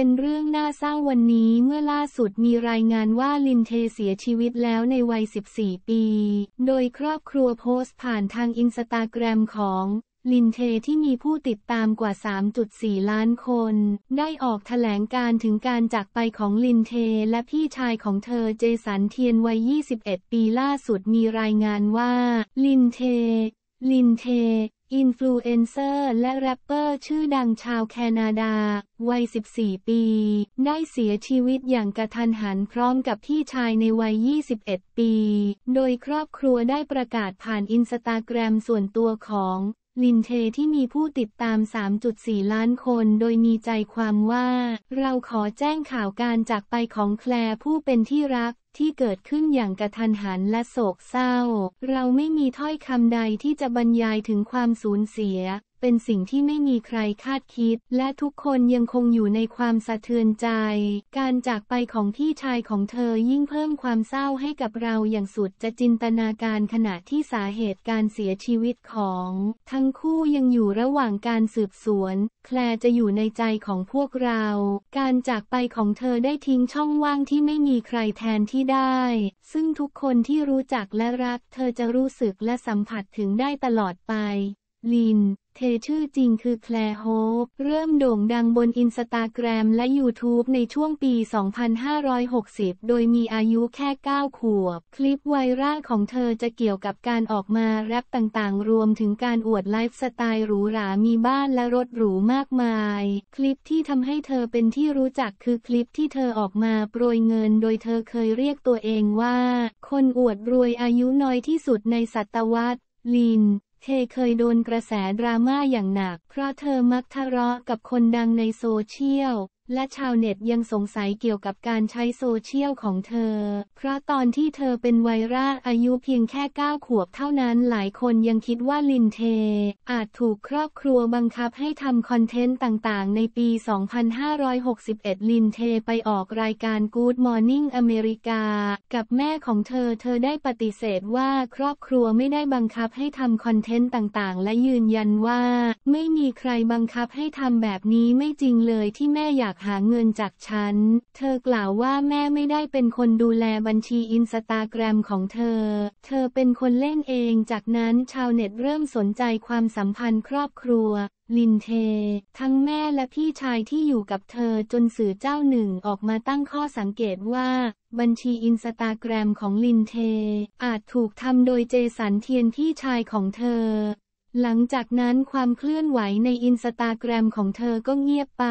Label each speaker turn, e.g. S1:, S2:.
S1: เป็นเรื่องน่าเศร้าวันนี้เมื่อล่าสุดมีรายงานว่าลินเทเสียชีวิตแล้วในวัย 14 ปี โดยครอบครัวโพสต์ผ่านทางอินสตาแกรมของ ลินเทที่มีผู้ติดตามกว่า 3.4 ล้านคน ได้ออกถแถลงการถึงการจากไปของลินเทและพี่ชายของเธอเจสันเทียนวัย 21 ปีล่าสุดมีรายงานว่า ลินเทลินเท อินฟลูเอนเซอร์และแรปเปอร์ชื่อดังชาวแคนาดา วัย 14 ปี ได้เสียชีวิตอย่างกระทันหันพร้อมกับพี่ชายในวัย 21 ปี โดยครอบครัวได้ประกาศผ่านอินสตาแกรมส่วนตัวของ ลินเทที่มีผู้ติดตาม 3.4 ล้านคนโดยมีใจความว่า เราขอแจ้งข่าวการจากไปของแคลร์ผู้เป็นที่รักที่เกิดขึ้นอย่างกระทันหันและโศกเศร้า เราไม่มีถ้อยคำใดที่จะบรรยายถึงความสูญเสียเป็นสิ่งที่ไม่มีใครคาดคิดและทุกคนยังคงอยู่ในความสะเทือนใจ การจากไปของพี่ชายของเธอยิ่งเพิ่มความเศร้าให้กับเราอย่างสุดจะจินตนาการขณะที่สาเหตุการเสียชีวิตของทั้งคู่ยังอยู่ระหว่างการสืบสวน แคลจะอยู่ในใจของพวกเรา การจากไปของเธอได้ทิ้งช่องว่างที่ไม่มีใครแทนที่ได้ ซึ่งทุกคนที่รู้จักและรักเธอจะรู้สึกและสัมผัสถึงได้ตลอดไปลินเธอชื่อจริงคือแคลโฮปเริ่มโด่งดังบนอินสตาแกรมและ YouTube ในช่วงปี 2560 โดยมีอายุแค่ 9 ขวบ คลิปไวรัลของเธอจะเกี่ยวกับการออกมาแรปต่างๆ รวมถึงการอวดไลฟ์สไตล์หรูหรา มีบ้านและรถหรูมากมาย คลิปที่ทำให้เธอเป็นที่รู้จักคือคลิปที่เธอออกมาโปรยเงินโดยเธอเคยเรียกตัวเองว่า คนอวดรวยอายุน้อยที่สุดในศตวรรษ ลินเธเคยโดนกระแสดราม่าอย่างหนักเพราะเธอมักทะเลาะกับคนดังในโซเชียลและชาวเน็ตยังสงสัยเกี่ยวกับการใช้โซเชียลของเธอ เพราะตอนที่เธอเป็นวัยร่าอายุเพียงแค่ 9 ขวบเท่านั้นหลายคนยังคิดว่าลินเท อาจถูกครอบครัวบังคับให้ทำคอนเทนต์ต่างๆ ในปี 2561 ลินเท ไปออกรายการ Good Morning America กับแม่ของเธอ เธอได้ปฏิเสธว่าครอบครัวไม่ได้บังคับให้ทำคอนเทนต์ต่างๆและยืนยันว่า ไม่มีใครบังคับให้ทำแบบนี้ไม่จริงเลยที่แม่อยากหาเงินจากฉัน เธอกล่าวว่าแม่ไม่ได้เป็นคนดูแลบัญชีอินสตาแกรมของเธอ เธอเป็นคนเล่นเองจากนั้นชาวเน็ตเริ่มสนใจความสัมพันธ์ครอบครัว ลินเท ทั้งแม่และพี่ชายที่อยู่กับเธอจนสื่อเจ้าหนึ่งออกมาตั้งข้อสังเกตว่า บัญชีอินสตาแกรมของลินเท อาจถูกทำโดยเจสันเทียนพี่ชายของเธอ หลังจากนั้นความเคลื่อนไหวในอินสตาแกรมของเธอก็เงียบไป